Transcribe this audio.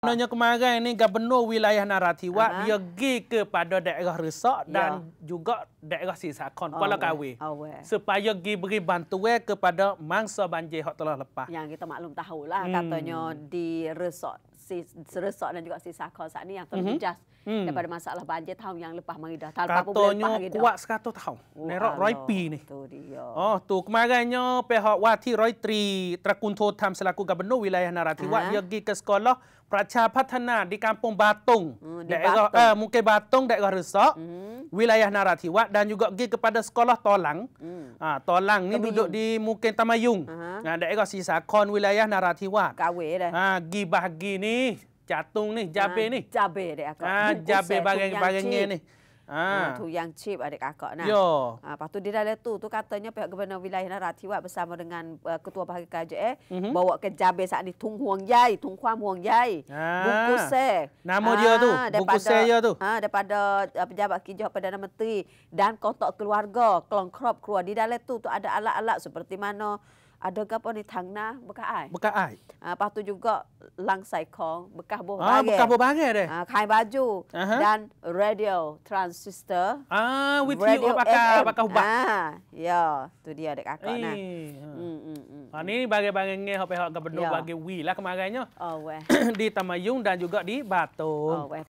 Maknanya kemarin ini gubernur wilayah Naratiwa uh-huh. dia pergi kepada daerah Resak yeah. dan juga daerah Sisakon, Kuala oh, Kawi. Oh, supaya pergi beri bantuan kepada mangsa banjir yang telah lepas. Yang kita maklum tahulah hmm. katanya di Resak, si, dan juga Sisakon saat ini yang terjejas. Mhm hmm. daripada masalah banjir tahun yang lepas mari dah. Tak Katanya kuat sekata tahun. Oh, Nerok Roypi ni. Tu dia. Oh, tu kemarinnya pihak Wati Roy Tri terkunto tam selaku gubernur wilayah Narati. Ha? dia pergi ke sekolah Praca Patana di Kampung Batung. Hmm, di daerah, eh, Batung. Eh, mungkin Batung, daerah Resok. Hmm. Wilayah Narati. Wak dan juga pergi kepada sekolah Tolang. Hmm. Ha, Tolang ni Temuyung. duduk di mungkin Tamayung. Uh-huh. Ha, daerah Sisakon, wilayah Narati. Kawir dah. Ha, pergi bahagi ni catung ni, jabe ni. Jabe dek akak. Ah, jabe bagang-bagang ni. Ah. ah tu yang chip adik akak nah. Yo. Ah, lepas tu di dalam tu tu katanya pihak gubernur wilayah nak ratiwat bersama dengan uh, ketua bahagian KJE eh, mm-hmm. bawa ke Jabe saat ni Tung Huang Yai, Tung Kwam Huang Yai. Ah. se, eh. Nama dia ah, tu. se dia tu. Ah, daripada uh, pejabat kerja Perdana Menteri dan kotak keluarga, kelongkrop keluar di dalam tu tu ada alat-alat seperti mana ada ke apa ni tangna na bekah ai bekah ai ah patu uh, juga lang sai kong bekah bo ah bekah bo bang deh ah, kain baju uh-huh. dan radio transistor ah with radio you oh, bakal bakal ubah ah ya tu dia dek aku, nah ha. hmm, hmm, hmm hmm ah ni bagi-bagi nge hope-hope gubernur ya. bagi wi lah kemarinnya oh weh di tamayung dan juga di batu oh weh